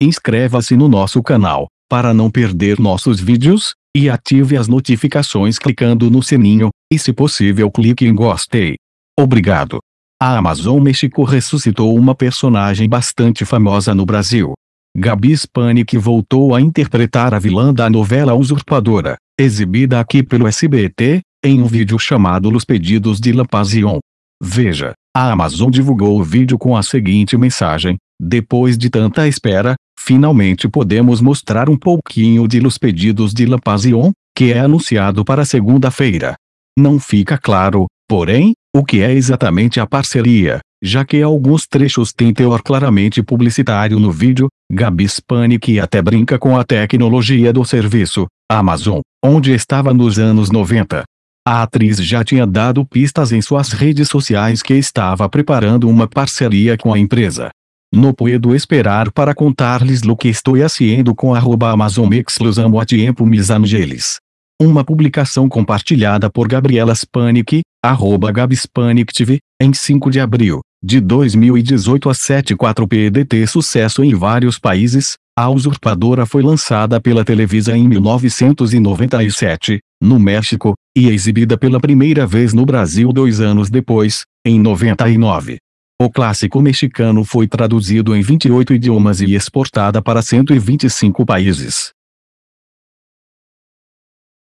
Inscreva-se no nosso canal, para não perder nossos vídeos, e ative as notificações clicando no sininho, e se possível clique em gostei. Obrigado. A Amazon México ressuscitou uma personagem bastante famosa no Brasil. Gabi Spanik voltou a interpretar a vilã da novela Usurpadora, exibida aqui pelo SBT, em um vídeo chamado Los Pedidos de La Lampazion. Veja, a Amazon divulgou o vídeo com a seguinte mensagem, depois de tanta espera, Finalmente podemos mostrar um pouquinho de los pedidos de Lampazion, que é anunciado para segunda-feira. Não fica claro, porém, o que é exatamente a parceria, já que alguns trechos têm teor claramente publicitário no vídeo, Gabi Spani que até brinca com a tecnologia do serviço, Amazon, onde estava nos anos 90. A atriz já tinha dado pistas em suas redes sociais que estava preparando uma parceria com a empresa. No puedo esperar para contar-lhes lo que estou haciendo com arroba Amazomex los a tempo mis angeles. Uma publicação compartilhada por Gabriela Spanik, arroba em 5 de abril, de 2018 a 74 PDT Sucesso em vários países, a usurpadora foi lançada pela Televisa em 1997, no México, e é exibida pela primeira vez no Brasil dois anos depois, em 99. O clássico mexicano foi traduzido em 28 idiomas e exportada para 125 países.